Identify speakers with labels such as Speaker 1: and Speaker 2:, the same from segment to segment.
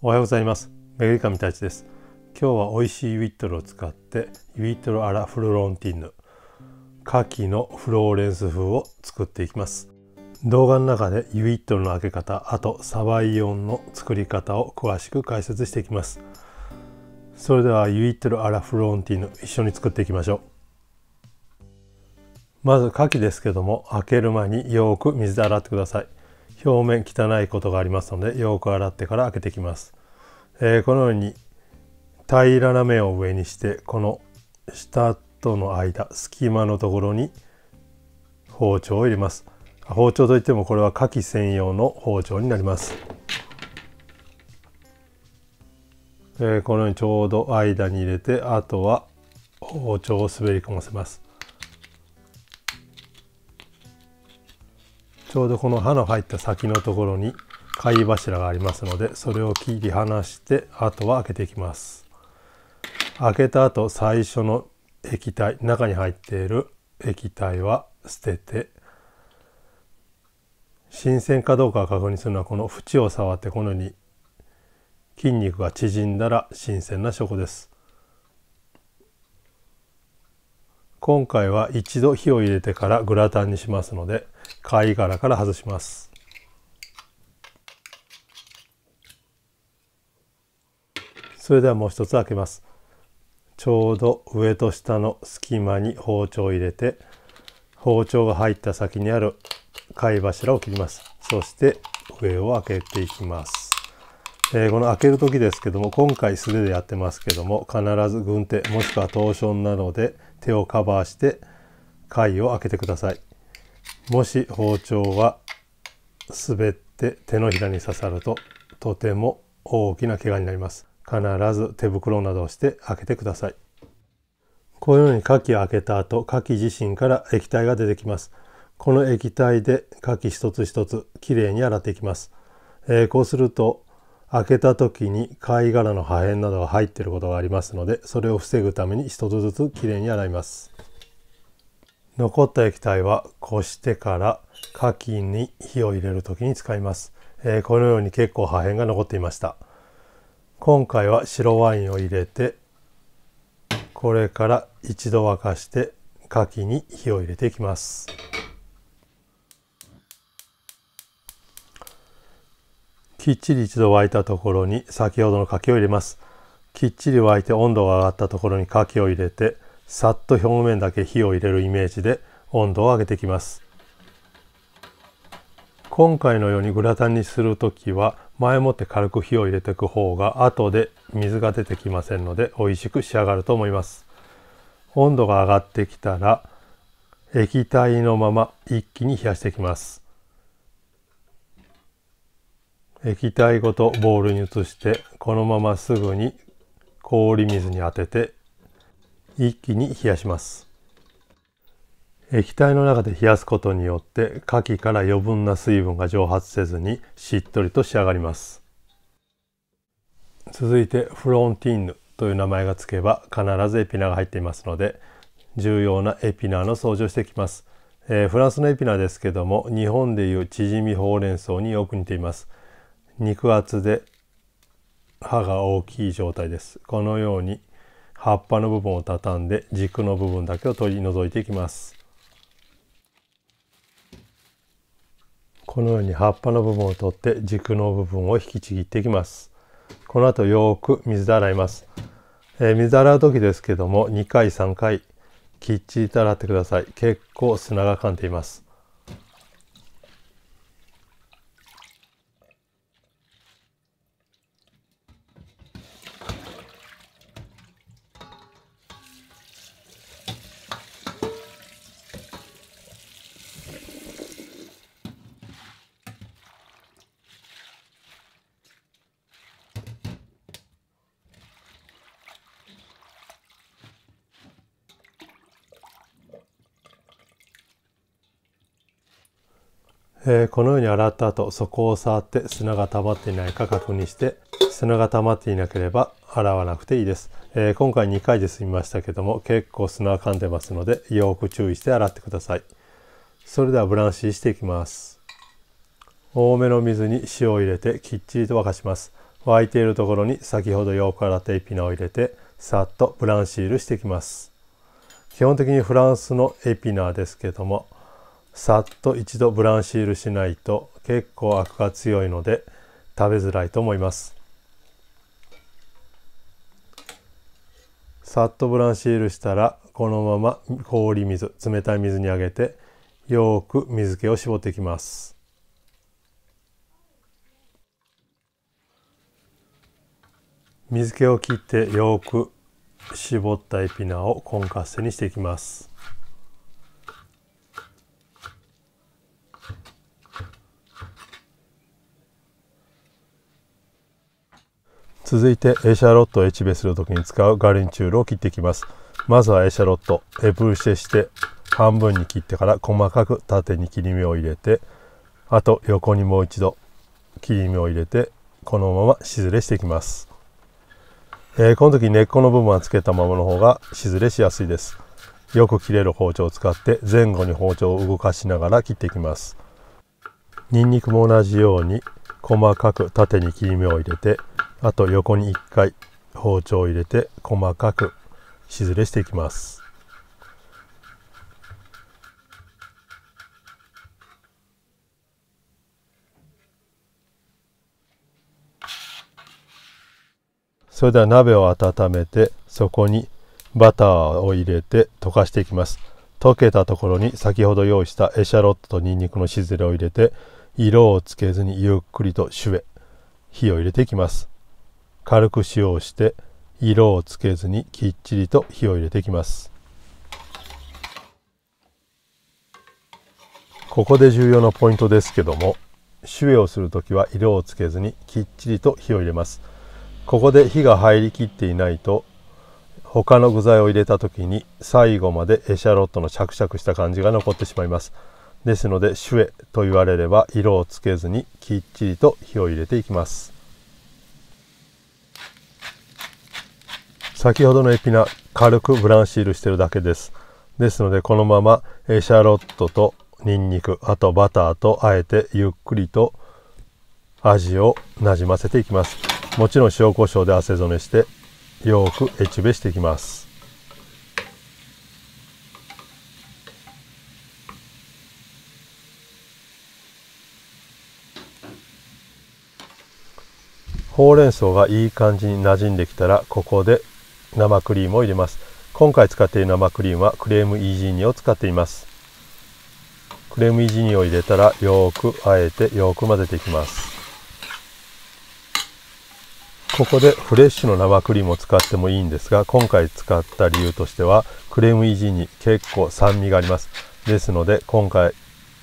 Speaker 1: おはようございますめぐりかみたちです今日は美味しいウィットルを使ってウィットルアラフルロンティンヌ牡蠣のフローレンス風を作っていきます動画の中でウィットルの開け方あとサバイオンの作り方を詳しく解説していきますそれではウィットルアラフロンティーヌ一緒に作っていきましょうまず牡蠣ですけども開ける前によく水で洗ってください表面汚いことがありますのでよく洗ってから開けていきます、えー、このように平らな面を上にしてこの下との間隙間のところに包丁を入れます包丁といってもこれは牡蠣専用の包丁になります、えー、このようにちょうど間に入れてあとは包丁を滑り込ませますちょうどこの刃の入った先のところに貝柱がありますのでそれを切り離してあとは開けていきます開けた後最初の液体中に入っている液体は捨てて新鮮かどうかを確認するのはこの縁を触ってこのように筋肉が縮んだら新鮮な証拠です今回は一度火を入れてからグラタンにしますので貝殻から外します。それではもう一つ開けます。ちょうど上と下の隙間に包丁を入れて包丁が入った先にある貝柱を切ります。そして上を開けていきます。えー、この開ける時ですけども今回素手でやってますけども必ず軍手もしくはトーションなどで手をカバーして貝を開けてください。もし包丁は滑って手のひらに刺さるととても大きな怪我になります必ず手袋などをして開けてくださいこのように牡蠣を開けた後牡蠣自身から液体が出てきますこの液体で牡蠣一つ一つきれいに洗っていきます、えー、こうすると開けた時に貝殻の破片などが入っていることがありますのでそれを防ぐために一つずつきれいに洗います残った液体はこしてから牡蠣に火を入れる時に使います、えー、このように結構破片が残っていました今回は白ワインを入れてこれから一度沸かして牡蠣に火を入れていきますきっちり一度沸いたところに先ほどの牡蠣を入れますきっちり沸いて温度が上がったところに牡蠣を入れてさっと表面だけ火を入れるイメージで温度を上げてきます今回のようにグラタンにする時は前もって軽く火を入れていく方が後で水が出てきませんので美味しく仕上がると思います温度が上がってきたら液体のまま一気に冷やしていきます液体ごとボウルに移してこのまますぐに氷水に当てて一気に冷やします液体の中で冷やすことによって牡蠣から余分な水分が蒸発せずにしっとりと仕上がります続いてフロンティーヌという名前がつけば必ずエピナーが入っていますので重要なエピナーの掃除をしていきます、えー、フランスのエピナーですけども日本でいう縮みほうれん草によく似ています肉厚で歯が大きい状態ですこのように葉っぱの部分を畳んで軸の部分だけを取り除いていきますこのように葉っぱの部分を取って軸の部分を引きちぎっていきますこの後よく水で洗います、えー、水洗う時ですけども2回3回きっちりと洗ってください結構砂が噛んでいますえー、このように洗った後底を触って砂が溜まっていないか確認して砂が溜まっていなければ洗わなくていいです、えー、今回2回で済みましたけども結構砂が噛んでますのでよく注意して洗ってくださいそれではブランシーしていきます多めの水に塩を入れてきっちりと沸かします沸いているところに先ほどよく洗ったエピナを入れてさっとブランシールしていきます基本的にフランスのエピナーですけどもさっと一度ブラウンシールしないと結構アクが強いので食べづらいと思いますさっとブラウンシールしたらこのまま氷水冷たい水にあげてよく水気を絞っていきます水気を切ってよく絞ったエピナをコンカッセにしていきます。続いてエシャロットをエチベする時に使うガリンチュールを切っていきますまずはエシャロットエブーシェして半分に切ってから細かく縦に切り目を入れてあと横にもう一度切り目を入れてこのまましずれしていきます、えー、この時根っこの部分はつけたままの方がしずれしやすいですよく切れる包丁を使って前後に包丁を動かしながら切っていきますニンニクも同じように細かく縦に切り目を入れてあと横に1回包丁を入れて細かくしずれしていきますそれでは鍋を温めてそこにバターを入れて溶かしていきます溶けたところに先ほど用意したエシャロットとニンニクのしずれを入れて色をつけずにゆっくりとシュエ火を入れていきます軽く塩をして色をつけずにきっちりと火を入れていきますここで重要なポイントですけども手芸をする時は色をつけずにきっちりと火を入れますここで火が入りきっていないと他の具材を入れた時に最後までエシャロットのシャクシャクした感じが残ってしまいますですのでシュエと言われれば色をつけずにきっちりと火を入れていきます先ほどのエピナ軽くブランシールしてるだけですですのでこのままシャーロットとニンニクあとバターとあえてゆっくりと味をなじませていきますもちろん塩コショウで汗染めしてよくエチュベしていきますほうれん草がいい感じに馴染んできたらここで生クリームを入れます今回使っている生クリームはクレームイージーニを使っていますクレームイージーニを入れたらよくあえてよく混ぜていきますここでフレッシュの生クリームを使ってもいいんですが今回使った理由としてはクレームイージーに結構酸味がありますですので今回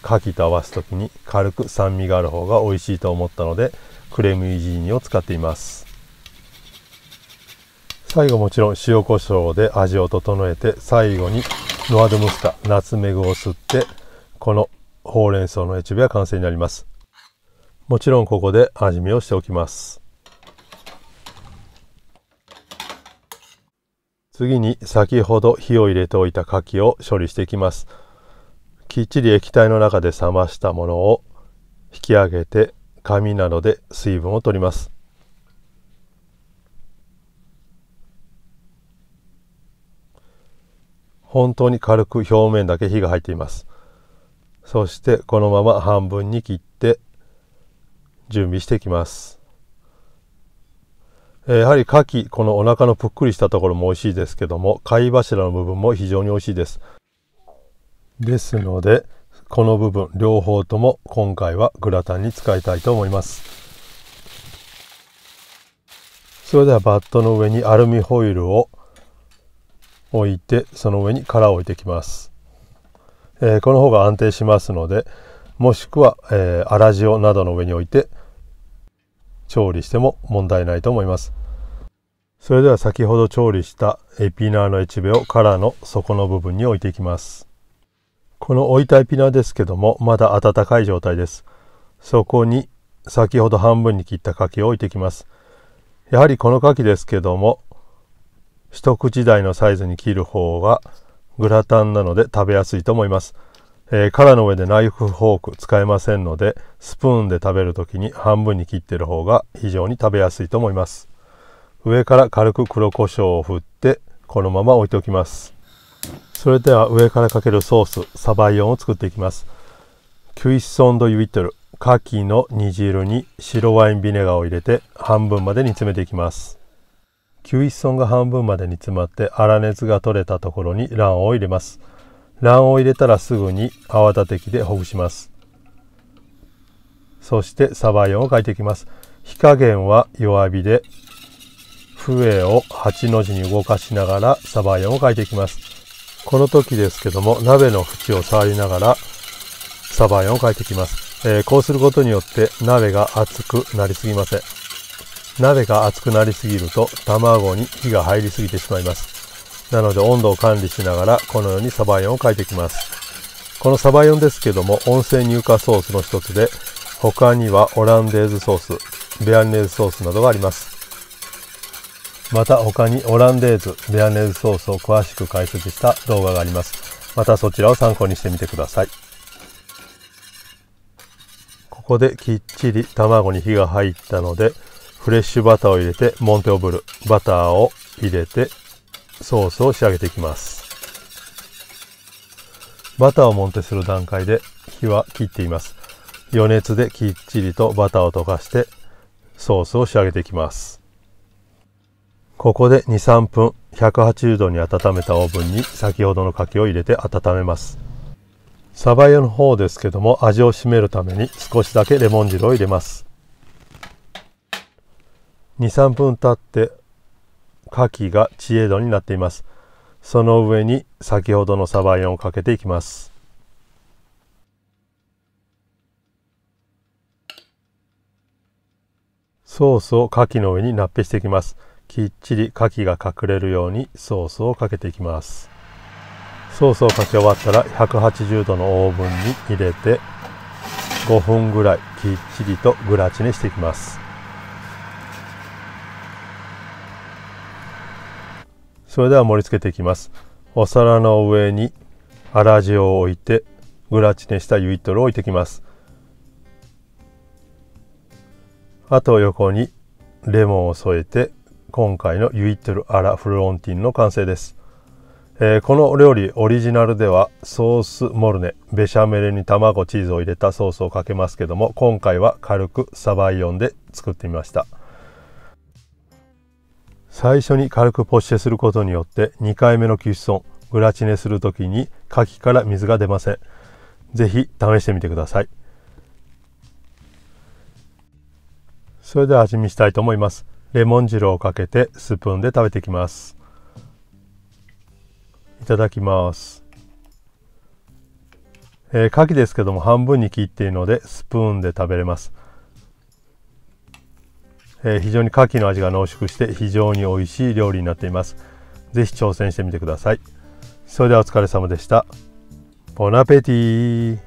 Speaker 1: 牡蠣と合わす時に軽く酸味がある方が美味しいと思ったのでクレームイージーニを使っています最後もちろん塩コショウで味を整えて最後にノアドムスカナツメグを吸ってこのほうれん草のエチュベは完成になりますもちろんここで味見をしておきます次に先ほど火を入れておいた牡蠣を処理していきますきっちり液体の中で冷ましたものを引き上げて紙などで水分を取ります本当に軽く表面だけ火が入っていますそしてこのまま半分に切って準備していきますやはり牡蠣このお腹のぷっくりしたところも美味しいですけども貝柱の部分も非常に美味しいですですのでこの部分両方とも今回はグラタンに使いたいと思いますそれではバットの上にアルミホイルを置いてその上に殻を置いていきます、えー、この方が安定しますのでもしくは、えー、粗塩などの上に置いて調理しても問題ないと思いますそれでは先ほど調理したエピナーのエチベを殻の底の部分に置いていきますこの置いたエピナーですけどもまだ温かい状態ですそこに先ほど半分に切った牡蠣を置いていきますやはりこの牡蠣ですけども一口大のサイズに切る方がグラタンなので食べやすいと思います。えー、殻の上でナイフフォーク使えませんのでスプーンで食べる時に半分に切ってる方が非常に食べやすいと思います上から軽く黒胡椒を振ってこのまま置いておきますそれでは上からかけるソースサバイオンを作っていきますキュイッソンドユイットル牡蠣の煮汁に白ワインビネガーを入れて半分まで煮詰めていきますキ一イが半分まで煮詰まって粗熱が取れたところに卵を入れます卵を入れたらすぐに泡立て器でほぐしますそしてサバイを書いていきます火加減は弱火で笛を8の字に動かしながらサバイを書いていきますこの時ですけども鍋の縁を触りながらサバイを書いていきます、えー、こうすることによって鍋が熱くなりすぎません鍋が熱くなりすぎると卵に火が入りすぎてしまいますなので温度を管理しながらこのようにサバイオンを描いていきますこのサバイオンですけども温泉乳化ソースの一つで他にはオランデーズソースベアンネーズソースなどがありますまた他にオランデーズベアンネーズソースを詳しく解説した動画がありますまたそちらを参考にしてみてくださいここできっちり卵に火が入ったのでフレッシュバターを入れてモンテオブルバターを入れてソースを仕上げていきますバターをモンテする段階で火は切っています余熱できっちりとバターを溶かしてソースを仕上げていきますここで23分180度に温めたオーブンに先ほどの牡蠣を入れて温めますサバ湯の方ですけども味を締めるために少しだけレモン汁を入れます23分経って牡蠣が知恵度になっていますその上に先ほどのサバインをかけていきますソースを牡蠣の上にナッペしていきますきっちり牡蠣が隠れるようにソースをかけていきますソースをかけ終わったら180度のオーブンに入れて5分ぐらいきっちりとグラチにしていきますそれでは盛り付けていきますお皿の上に粗塩を置いてグラチネしたユイトルを置いてきますあと横にレモンを添えて今回のユイトルアラフロンティンの完成です、えー、この料理オリジナルではソースモルネベシャメルに卵チーズを入れたソースをかけますけども今回は軽くサバイオンで作ってみました最初に軽くポッシェすることによって2回目のキッ湿音グラチネするときに牡蠣から水が出ませんぜひ試してみてくださいそれでは味見したいと思いますレモン汁をかけてスプーンで食べていきますいただきますえー、牡蠣ですけども半分に切っているのでスプーンで食べれますえー、非常に牡蠣の味が濃縮して非常に美味しい料理になっています是非挑戦してみてくださいそれではお疲れ様でしたボナペティ